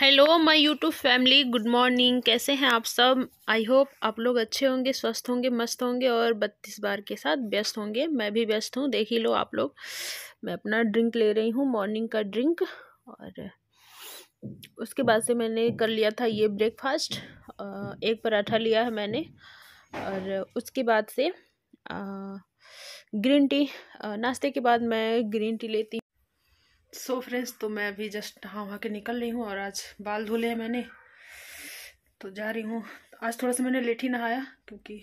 Hello my YouTube family good morning कैसे हैं आप सब आई होप आप लोग अच्छे होंगे स्वस्थ होंगे मस्त होंगे और बत्तीस बार के साथ व्यस्त होंगे मैं भी व्यस्त हूँ देख ही लो आप लोग मैं अपना ड्रिंक ले रही हूँ मॉर्निंग का ड्रिंक और उसके बाद से मैंने कर लिया था ये ब्रेकफास्ट एक पराठा लिया है मैंने और उसके बाद से ग्रीन टी नाश्ते के बाद मैं ग्रीन टी लेती सो so फ्रेंड्स तो मैं अभी जस्ट नहा वहाँ के निकल रही हूँ और आज बाल धुले हैं मैंने तो जा रही हूँ आज थोड़ा सा मैंने लेट ही नहाया क्योंकि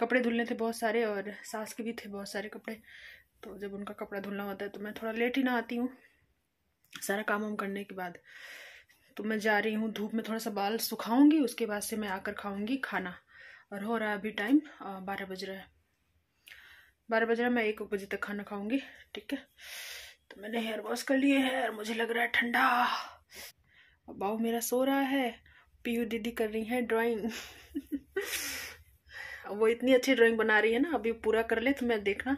कपड़े धुलने थे बहुत सारे और सास के भी थे बहुत सारे कपड़े तो जब उनका कपड़ा धुलना होता है तो मैं थोड़ा लेट ही नहाती हूँ सारा काम वाम करने के बाद तो मैं जा रही हूँ धूप में थोड़ा सा बाल सुखाऊंगी उसके बाद से मैं आकर खाऊंगी खाना और हो रहा है अभी टाइम बारह बज रहा है बारह बज रहा है मैं एक बजे तक खाना खाऊंगी ठीक है तो मैंने हेयर वॉश कर लिए है और मुझे लग रहा है ठंडा अब बाबू मेरा सो रहा है पीयू दीदी कर रही है ड्राइंग वो इतनी अच्छी ड्राइंग बना रही है ना अभी पूरा कर ले तो मैं देखना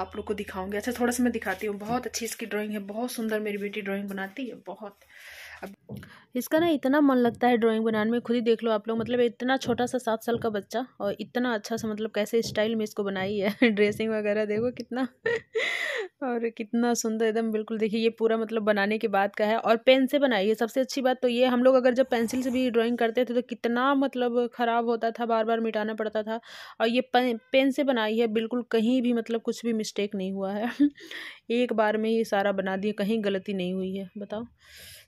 आप लोग को दिखाऊंगी अच्छा थोड़ा सा मैं दिखाती हूँ बहुत अच्छी इसकी ड्राइंग है बहुत सुंदर मेरी बेटी ड्राइंग बनाती है बहुत इसका ना इतना मन लगता है ड्राइंग बनाने में खुद ही देख लो आप लोग मतलब इतना छोटा सा सात साल का बच्चा और इतना अच्छा सा मतलब कैसे स्टाइल में इसको बनाई है ड्रेसिंग वगैरह देखो कितना और कितना सुंदर एकदम बिल्कुल देखिए ये पूरा मतलब बनाने के बाद का है और पेन से बनाई है सबसे अच्छी बात तो ये हम लोग अगर जब पेंसिल से भी ड्राइंग करते थे तो कितना मतलब ख़राब होता था बार बार मिटाना पड़ता था और ये पेन से बनाई है बिल्कुल कहीं भी मतलब कुछ भी मिस्टेक नहीं हुआ है एक बार में ये सारा बना दिया कहीं गलती नहीं हुई है बताओ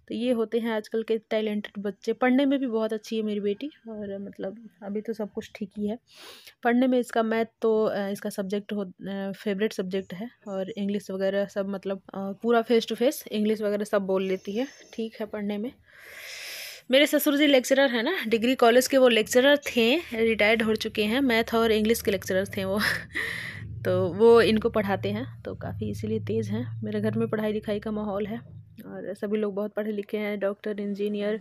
तो ये होते हैं आजकल के टैलेंटेड बच्चे पढ़ने में भी बहुत अच्छी है मेरी बेटी और मतलब अभी तो सब कुछ ठीक ही है पढ़ने में इसका मैथ तो इसका सब्जेक्ट हो फेवरेट सब्जेक्ट है और इंग्लिश वगैरह सब मतलब पूरा फेस टू फेस इंग्लिश वगैरह सब बोल लेती है ठीक है पढ़ने में मेरे ससुर जी लेक्चरर हैं ना डिग्री कॉलेज के वो लेक्चरर थे रिटायर्ड हो चुके हैं मैथ और इंग्लिश के लेक्चरर थे वो तो वो इनको पढ़ाते हैं तो काफ़ी इसीलिए तेज़ हैं मेरे घर में पढ़ाई लिखाई का माहौल है और सभी लोग बहुत पढ़े लिखे हैं डॉक्टर इंजीनियर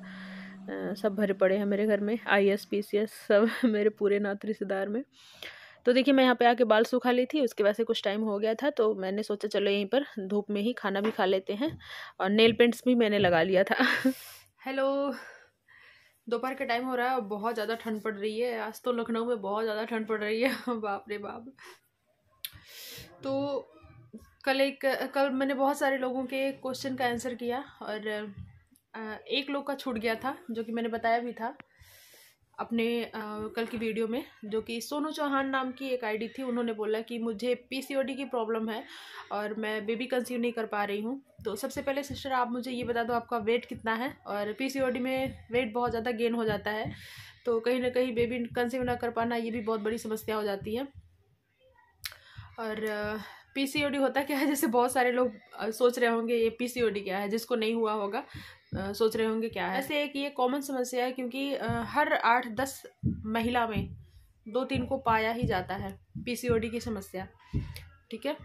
सब भरे पड़े हैं मेरे घर में I S P C S सब मेरे पूरे नात रिश्तेदार में तो देखिए मैं यहाँ पे आके बाल सुखा ली थी उसके वैसे कुछ टाइम हो गया था तो मैंने सोचा चलो यहीं पर धूप में ही खाना भी खा लेते हैं और नेल पेंट्स भी मैंने लगा लिया था हेलो दोपहर का टाइम हो रहा है और बहुत ज़्यादा ठंड पड़ रही है आज तो लखनऊ में बहुत ज़्यादा ठंड पड़ रही है बाप रे बाप तो कल एक कल मैंने बहुत सारे लोगों के क्वेश्चन का आंसर किया और एक लोग का छूट गया था जो कि मैंने बताया भी था अपने कल की वीडियो में जो कि सोनू चौहान नाम की एक आईडी थी उन्होंने बोला कि मुझे पीसीओडी की प्रॉब्लम है और मैं बेबी कंसीव नहीं कर पा रही हूँ तो सबसे पहले सिस्टर आप मुझे ये बता दो आपका वेट कितना है और पीसीओडी में वेट बहुत ज़्यादा गेन हो जाता है तो कहीं ना कहीं बेबी कंसीव ना कर पाना ये भी बहुत बड़ी समस्या हो जाती है और पीसीओडी होता क्या है जैसे बहुत सारे लोग सोच रहे होंगे ये पीसीओडी क्या है जिसको नहीं हुआ होगा आ, सोच रहे होंगे क्या है ऐसे एक ये कॉमन समस्या है क्योंकि आ, हर आठ दस महिला में दो तीन को पाया ही जाता है पीसीओडी की समस्या ठीक है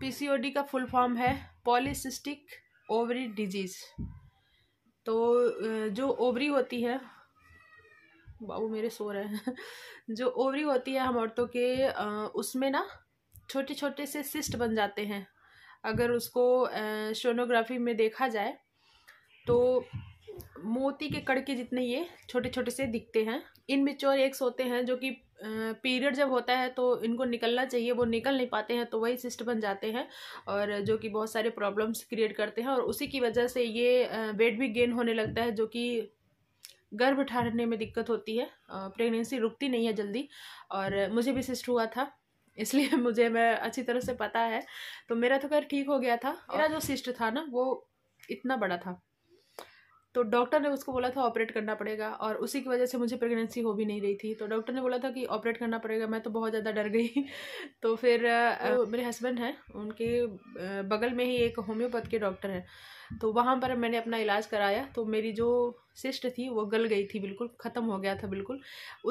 पीसीओडी का फुल फॉर्म है पॉलीसिस्टिक ओवरी डिजीज तो जो ओवरी होती है बाबू मेरे सो रहे हैं जो ओवरी होती है हम औरतों के उसमें ना छोटे छोटे से सिस्ट बन जाते हैं अगर उसको सोनोग्राफी में देखा जाए तो मोती के कड़के जितने ये छोटे छोटे से दिखते हैं इन मेच्योर एग्स होते हैं जो कि पीरियड जब होता है तो इनको निकलना चाहिए वो निकल नहीं पाते हैं तो वही सिस्ट बन जाते हैं और जो कि बहुत सारे प्रॉब्लम्स क्रिएट करते हैं और उसी की वजह से ये वेट भी गेन होने लगता है जो कि गर्भ ठहरने में दिक्कत होती है प्रेगनेंसी रुकती नहीं है जल्दी और मुझे भी सिस्ट हुआ था इसलिए मुझे मैं अच्छी तरह से पता है तो मेरा तो खैर ठीक हो गया था मेरा हाँ। जो सिस्ट था ना वो इतना बड़ा था तो डॉक्टर ने उसको बोला था ऑपरेट करना पड़ेगा और उसी की वजह से मुझे प्रेगनेंसी हो भी नहीं रही थी तो डॉक्टर ने बोला था कि ऑपरेट करना पड़ेगा मैं तो बहुत ज़्यादा डर गई तो फिर तो मेरे हस्बैंड हैं उनके बगल में ही एक होम्योपैथ के डॉक्टर हैं तो वहाँ पर मैंने अपना इलाज कराया तो मेरी जो सिस्ट थी वो गल गई थी बिल्कुल ख़त्म हो गया था बिल्कुल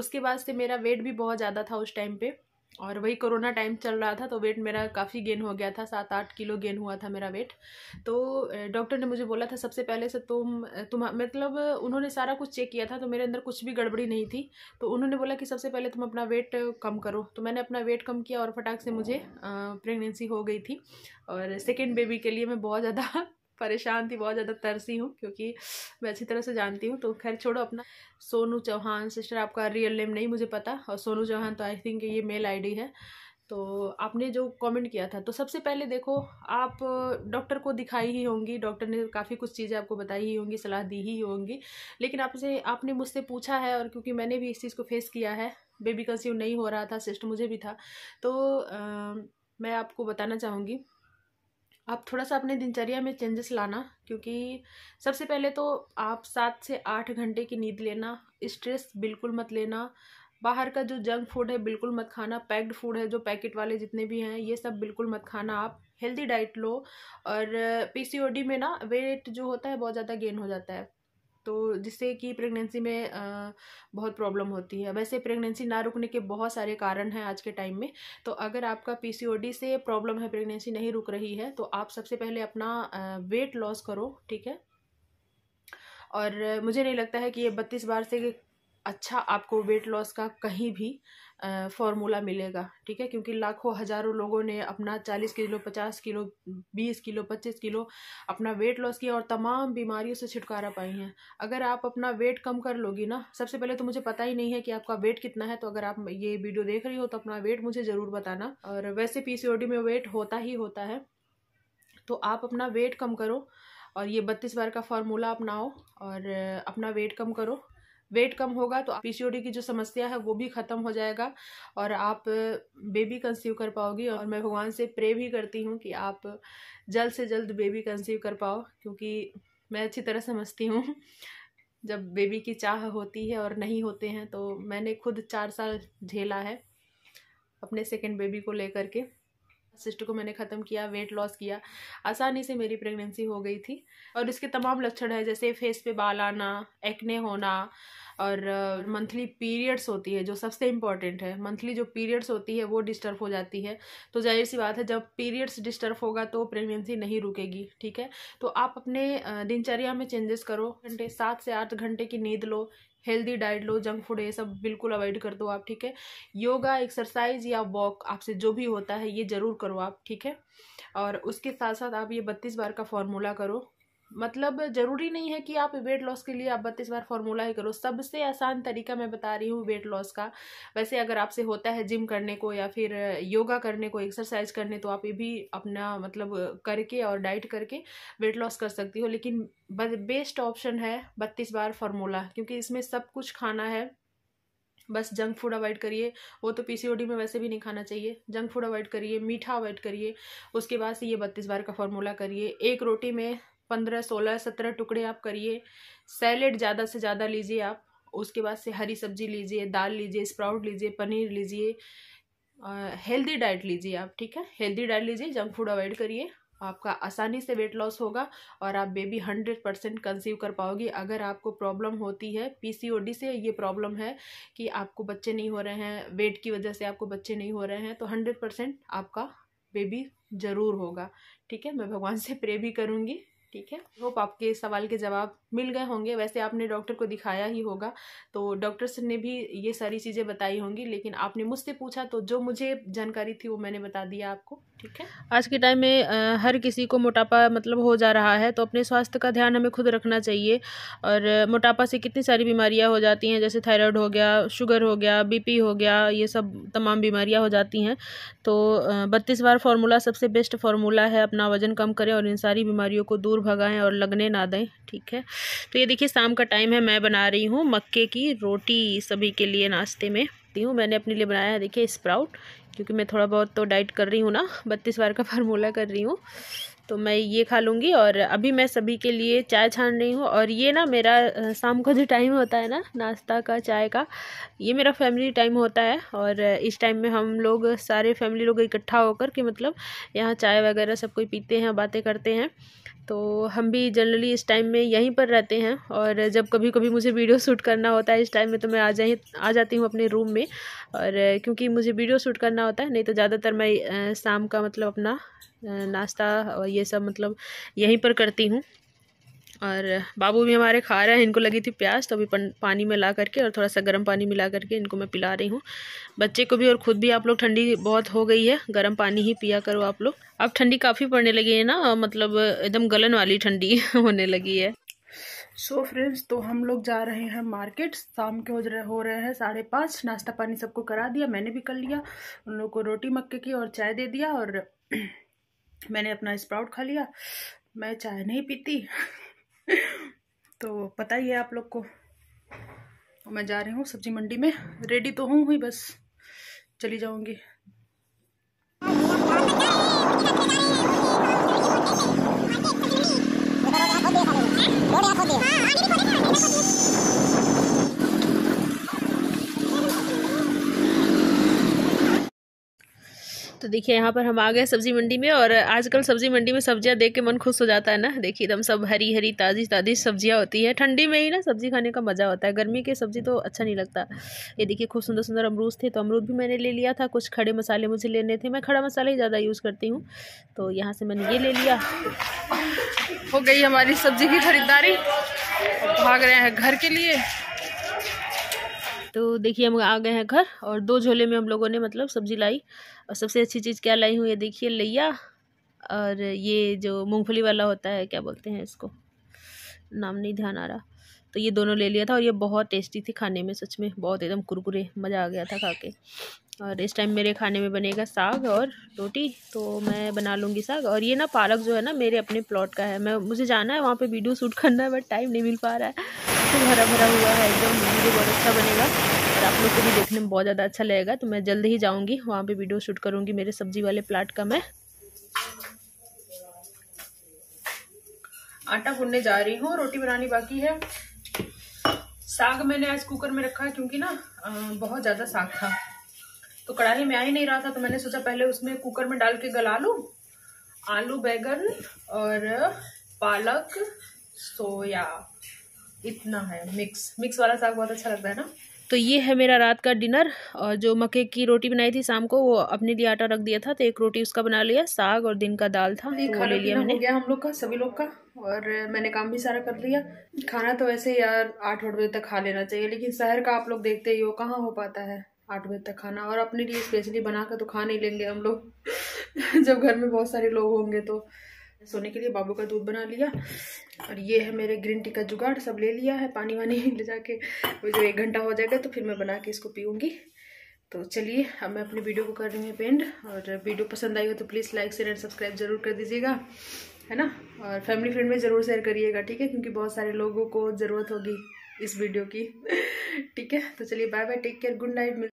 उसके बाद से मेरा वेट भी बहुत ज़्यादा था उस टाइम पर और वही कोरोना टाइम चल रहा था तो वेट मेरा काफ़ी गेन हो गया था सात आठ किलो गेन हुआ था मेरा वेट तो डॉक्टर ने मुझे बोला था सबसे पहले से तुम तुम मतलब उन्होंने सारा कुछ चेक किया था तो मेरे अंदर कुछ भी गड़बड़ी नहीं थी तो उन्होंने बोला कि सबसे पहले तुम अपना वेट कम करो तो मैंने अपना वेट कम किया और फटाक से मुझे प्रेगनेंसी हो गई थी और सेकेंड बेबी के लिए मैं बहुत ज़्यादा परेशान थी बहुत ज़्यादा तरसी हूँ क्योंकि मैं अच्छी तरह से जानती हूँ तो खैर छोड़ो अपना सोनू चौहान सिस्टर आपका रियल नेम नहीं मुझे पता और सोनू चौहान तो आई थिंक ये मेल आईडी है तो आपने जो कमेंट किया था तो सबसे पहले देखो आप डॉक्टर को दिखाई ही होंगी डॉक्टर ने काफ़ी कुछ चीज़ें आपको बताई ही होंगी सलाह दी ही होंगी लेकिन आपसे आपने मुझसे पूछा है और क्योंकि मैंने भी इस चीज़ को फेस किया है बेबी कंस्यू नहीं हो रहा था सिस्ट मुझे भी था तो आ, मैं आपको बताना चाहूँगी आप थोड़ा सा अपने दिनचर्या में चेंजेस लाना क्योंकि सबसे पहले तो आप सात से आठ घंटे की नींद लेना स्ट्रेस बिल्कुल मत लेना बाहर का जो जंक फूड है बिल्कुल मत खाना पैक्ड फूड है जो पैकेट वाले जितने भी हैं ये सब बिल्कुल मत खाना आप हेल्दी डाइट लो और पीसीओडी में ना वेट जो होता है बहुत ज़्यादा गेन हो जाता है तो जिससे कि प्रेगनेंसी में बहुत प्रॉब्लम होती है वैसे प्रेगनेंसी ना रुकने के बहुत सारे कारण हैं आज के टाइम में तो अगर आपका पीसीओडी से प्रॉब्लम है प्रेगनेंसी नहीं रुक रही है तो आप सबसे पहले अपना वेट लॉस करो ठीक है और मुझे नहीं लगता है कि ये बत्तीस बार से अच्छा आपको वेट लॉस का कहीं भी फॉर्मूला मिलेगा ठीक है क्योंकि लाखों हज़ारों लोगों ने अपना चालीस किलो पचास किलो बीस किलो पच्चीस किलो अपना वेट लॉस किया और तमाम बीमारियों से छुटकारा पाई हैं अगर आप अपना वेट कम कर लोगी ना सबसे पहले तो मुझे पता ही नहीं है कि आपका वेट कितना है तो अगर आप ये वीडियो देख रही हो तो अपना वेट मुझे ज़रूर बताना और वैसे पी में वेट होता ही होता है तो आप अपना वेट कम करो और ये बत्तीस बार का फार्मूला अपनाओ और अपना वेट कम करो वेट कम होगा तो पीसीओडी की जो समस्या है वो भी ख़त्म हो जाएगा और आप बेबी कंसीव कर पाओगी और मैं भगवान से प्रे भी करती हूँ कि आप जल्द से जल्द बेबी कंसीव कर पाओ क्योंकि मैं अच्छी तरह समझती हूँ जब बेबी की चाह होती है और नहीं होते हैं तो मैंने खुद चार साल झेला है अपने सेकेंड बेबी को लेकर के सिस्ट को मैंने ख़त्म किया वेट लॉस किया आसानी से मेरी प्रेगनेंसी हो गई थी और इसके तमाम लक्षण है जैसे फेस पे बाल आना एक्ने होना और मंथली पीरियड्स होती है जो सबसे इम्पॉर्टेंट है मंथली जो पीरियड्स होती है वो डिस्टर्ब हो जाती है तो जाहिर सी बात है जब पीरियड्स डिस्टर्ब होगा तो प्रेगनेंसी नहीं रुकेगी ठीक है तो आप अपने दिनचर्या में चेंजेस करो घंटे सात से आठ घंटे की नींद लो हेल्दी डाइट लो जंक फूड ये सब बिल्कुल अवॉइड कर दो आप ठीक है योगा एक्सरसाइज या वॉक आपसे जो भी होता है ये ज़रूर करो आप ठीक है और उसके साथ साथ आप ये बत्तीस बार का फॉर्मूला करो मतलब ज़रूरी नहीं है कि आप वेट लॉस के लिए आप बत्तीस बार फार्मूला ही करो सबसे आसान तरीका मैं बता रही हूँ वेट लॉस का वैसे अगर आपसे होता है जिम करने को या फिर योगा करने को एक्सरसाइज करने तो आप ये भी अपना मतलब करके और डाइट करके वेट लॉस कर सकती हो लेकिन बेस्ट ऑप्शन है बत्तीस बार फार्मूला क्योंकि इसमें सब कुछ खाना है बस जंक फूड अवॉइड करिए वो तो पीसीओडी में वैसे भी नहीं खाना चाहिए जंक फूड अवॉइड करिए मीठा अवॉइड करिए उसके बाद से ये बत्तीस बार का फॉर्मूला करिए एक रोटी में पंद्रह सोलह सत्रह टुकड़े आप करिए सैलेड ज़्यादा से ज़्यादा लीजिए आप उसके बाद से हरी सब्जी लीजिए दाल लीजिए स्प्राउट लीजिए पनीर लीजिए हेल्दी डाइट लीजिए आप ठीक है हेल्दी डाइट लीजिए जंक फूड अवॉइड करिए आपका आसानी से वेट लॉस होगा और आप बेबी हंड्रेड परसेंट कंसीव कर पाओगी अगर आपको प्रॉब्लम होती है पीसीओडी से ये प्रॉब्लम है कि आपको बच्चे नहीं हो रहे हैं वेट की वजह से आपको बच्चे नहीं हो रहे हैं तो हंड्रेड परसेंट आपका बेबी ज़रूर होगा ठीक है मैं भगवान से प्रे भी करूँगी ठीक है होप आपके सवाल के जवाब मिल गए होंगे वैसे आपने डॉक्टर को दिखाया ही होगा तो डॉक्टर ने भी ये सारी चीज़ें बताई होंगी लेकिन आपने मुझसे पूछा तो जो मुझे जानकारी थी वो मैंने बता दिया आपको ठीक है आज के टाइम में आ, हर किसी को मोटापा मतलब हो जा रहा है तो अपने स्वास्थ्य का ध्यान हमें खुद रखना चाहिए और मोटापा से कितनी सारी बीमारियाँ हो जाती हैं जैसे थायराइड हो गया शुगर हो गया बी हो गया ये सब तमाम बीमारियाँ हो जाती हैं तो बत्तीस बार फार्मूला सबसे बेस्ट फार्मूला है अपना वज़न कम करें और इन सारी बीमारियों को दूर भगाएँ और लगने ना दें ठीक है तो ये देखिए शाम का टाइम है मैं बना रही हूँ मक्के की रोटी सभी के लिए नाश्ते में दी हूँ मैंने अपने लिए बनाया है देखिए स्प्राउट क्योंकि मैं थोड़ा बहुत तो डाइट कर रही हूँ ना बत्तीस बार का फार्मूला कर रही हूँ तो मैं ये खा लूँगी और अभी मैं सभी के लिए चाय छान रही हूँ और ये ना मेरा शाम का जो टाइम होता है ना नाश्ता का चाय का ये मेरा फैमिली टाइम होता है और इस टाइम में हम लोग सारे फैमिली लोग इकट्ठा होकर के मतलब यहाँ चाय वगैरह सब कोई पीते हैं बातें करते हैं तो हम भी जनरली इस टाइम में यहीं पर रहते हैं और जब कभी कभी मुझे वीडियो शूट करना होता है इस टाइम में तो मैं आ जा आ जाती हूँ अपने रूम में और क्योंकि मुझे वीडियो शूट करना होता है नहीं तो ज़्यादातर मैं शाम का मतलब अपना नाश्ता और ये सब मतलब यहीं पर करती हूँ और बाबू भी हमारे खा रहे हैं इनको लगी थी प्यास तो अभी पानी में ला करके और थोड़ा सा गर्म पानी मिला करके इनको मैं पिला रही हूँ बच्चे को भी और ख़ुद भी आप लोग ठंडी बहुत हो गई है गर्म पानी ही पिया करो आप लोग अब ठंडी काफ़ी पड़ने लगी है ना मतलब एकदम गलन वाली ठंडी होने लगी है सो so फ्रेंड्स तो हम लोग जा रहे हैं मार्केट शाम के हो रहे हो रहे हैं साढ़े पाँच नाश्ता पानी सबको करा दिया मैंने भी कर लिया उन लोग को रोटी मक्के की और चाय दे दिया और मैंने अपना स्प्राउट खा लिया मैं चाय नहीं पीती तो पता ही है आप लोग को मैं जा रही हूँ सब्जी मंडी में रेडी तो हूँ ही बस चली जाऊँगी तो देखिए यहाँ पर हम आ गए सब्जी मंडी में और आजकल सब्जी मंडी में सब्जियाँ देख के मन खुश हो जाता है ना देखिए एकदम सब हरी हरी ताज़ी ताज़ी सब्जियाँ होती है ठंडी में ही ना सब्जी खाने का मज़ा होता है गर्मी के सब्जी तो अच्छा नहीं लगता ये देखिए खूब सुंदर सुंदर अमरूद थे तो अमरूद भी मैंने ले लिया था कुछ खड़े मसाले मुझे लेने थे मैं खड़ा मसाला ही ज़्यादा यूज़ करती हूँ तो यहाँ से मैंने ये ले लिया हो गई हमारी सब्जी की खरीदारी भाग रहे हैं घर के लिए तो देखिए हम आ गए हैं घर और दो झोले में हम लोगों ने मतलब सब्जी लाई और सबसे अच्छी चीज़ क्या लाई हूँ ये देखिए लिया और ये जो मूँगफली वाला होता है क्या बोलते हैं इसको नाम नहीं ध्यान आ रहा तो ये दोनों ले लिया था और ये बहुत टेस्टी थी खाने में सच में बहुत एकदम कुरकुरे मज़ा आ गया था खा के और इस टाइम मेरे खाने में बनेगा साग और रोटी तो मैं बना लूँगी साग और ये ना पालक जो है ना मेरे अपने प्लॉट का है मैं मुझे जाना है वहाँ पे वीडियो शूट करना है बट टाइम नहीं मिल पा रहा है तो भरा भरा हुआ है एकदम वीडियो बहुत अच्छा बनेगा और आप लोग को भी देखने में बहुत ज़्यादा अच्छा लगेगा तो मैं जल्द ही जाऊँगी वहाँ पर वीडियो शूट करूँगी मेरे सब्जी वाले प्लाट का मैं आटा गूंढने जा रही हूँ रोटी बनानी बाकी है साग मैंने आज कुकर में रखा है क्योंकि ना बहुत ज़्यादा साग था तो कढ़ाई में आ ही नहीं रहा था तो मैंने सोचा पहले उसमें कुकर में डाल के गला लूँ आलू बैगन और पालक सोया इतना है मिक्स मिक्स वाला साग बहुत अच्छा लगता है ना तो ये है मेरा रात का डिनर और जो मक्के की रोटी बनाई थी शाम को वो अपने लिए आटा रख दिया था तो एक रोटी उसका बना लिया साग और दिन का दाल था तो ले लिया मैंने गया हम लोग का सभी लोग का और मैंने काम भी सारा कर लिया खाना तो वैसे यार आठ आठ बजे तक खा लेना चाहिए लेकिन शहर का आप लोग देखते ही हो कहाँ हो पाता है आठ बजे तक खाना और अपने लिए स्पेशली बना कर तो खा नहीं लेंगे हम लोग जब घर में बहुत सारे लोग होंगे तो सोने के लिए बाबू का दूध बना लिया और ये है मेरे ग्रीन टी का जुगाड़ सब ले लिया है पानी वानी ले जाके वो जो एक घंटा हो जाएगा तो फिर मैं बना के इसको पीऊँगी तो चलिए अब मैं अपनी वीडियो को कर रही हूँ पेंड और वीडियो पसंद आई हो तो please like share and subscribe जरूर कर दीजिएगा है ना और फैमिली फ्रेंड में ज़रूर शेयर करिएगा ठीक है क्योंकि बहुत सारे लोगों को ज़रूरत होगी इस वीडियो की ठीक है तो चलिए bye bye take care good night